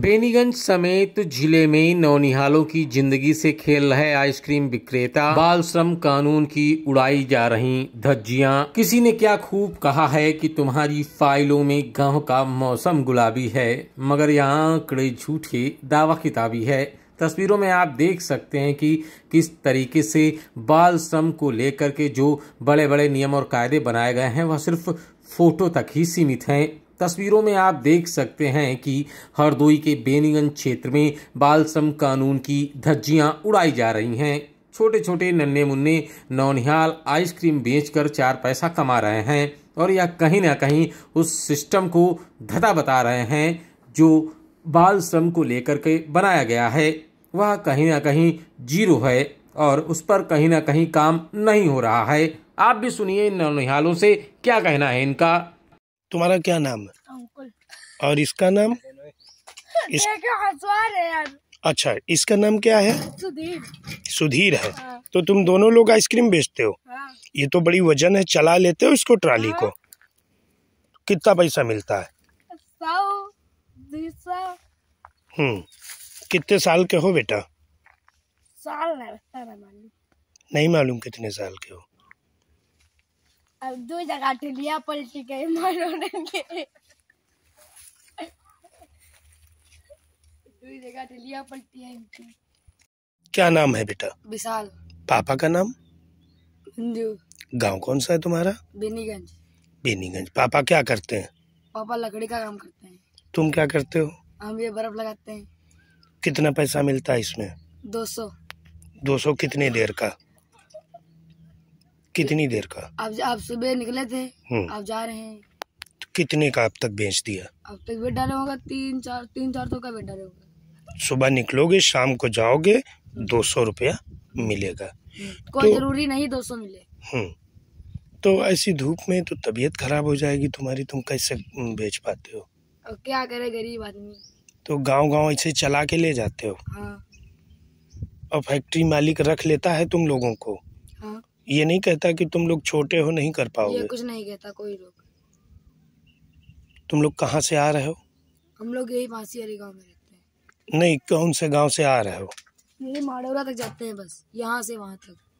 बेनीगंज समेत जिले में नौनिहालों की जिंदगी से खेल रहे आइसक्रीम विक्रेता बाल श्रम कानून की उड़ाई जा रही धज्जियां किसी ने क्या खूब कहा है कि तुम्हारी फाइलों में गांव का मौसम गुलाबी है मगर यहाँ आंकड़े झूठे दावा किताबी है तस्वीरों में आप देख सकते हैं कि किस तरीके से बाल श्रम को लेकर के जो बड़े बड़े नियम और कायदे बनाए गए हैं वह सिर्फ फोटो तक ही सीमित हैं तस्वीरों में आप देख सकते हैं कि हरदोई के बेनीगंज क्षेत्र में बालसम कानून की धज्जियां उड़ाई जा रही हैं छोटे छोटे नन्हे मुन्ने नौनिहाल आइसक्रीम बेचकर चार पैसा कमा रहे हैं और यह कहीं ना कहीं उस सिस्टम को धता बता रहे हैं जो बाल श्रम को लेकर के बनाया गया है वह कहीं ना कहीं जीरो है और उस पर कहीं ना कहीं काम नहीं हो रहा है आप भी सुनिए इन नौनिहालों से क्या कहना है इनका तुम्हारा क्या नाम है अंकुल और इसका नाम इस... अच्छा इसका नाम क्या है सुधीर सुधीर है हाँ। तो तुम दोनों लोग आइसक्रीम बेचते हो हाँ। ये तो बड़ी वजन है चला लेते हो इसको ट्राली हाँ। को कितना पैसा मिलता है हम्म कितने साल के हो बेटा साल नहीं मालूम कितने साल के हो अब दो जगह टुलिया पलटी गए के क्या नाम है बेटा विशाल पापा का नाम गांव कौन सा है तुम्हारा बेनीगंज बेनीगंज पापा क्या करते हैं पापा लकड़ी का काम करते हैं तुम क्या करते हो हम ये बर्फ लगाते हैं कितना पैसा मिलता है इसमें दो सौ दो सौ कितने देर का कितनी तो देर का अब आप सुबह निकले थे हम्म। आप जा रहे हैं तो कितने का अब तक बेच दिया अब तक बेट डाले होगा तीन चार तीन चार सौ का बेट डाले होगा सुबह निकलोगे शाम को जाओगे हम्म। दो सौ रुपया मिलेगा हम्म। कोई तो, जरूरी नहीं दो सौ मिले तो ऐसी धूप में तो तबीयत खराब हो जाएगी तुम्हारी तुम कैसे बेच पाते हो और क्या करे गरीब आदमी तो गांव गांव ऐसे चला के ले जाते हो हाँ। और फैक्ट्री मालिक रख लेता है तुम लोगों को हाँ। ये नहीं कहता कि तुम लोग छोटे हो नहीं कर पाओगे ये कुछ नहीं कहता कोई लोग तुम लोग कहाँ से आ रहे हो हम लोग यही बांसी अली गाँव में रहते हैं नहीं कौन से गाँव से आ रहे हो ये माडोरा तक जाते हैं बस यहाँ से वहाँ तक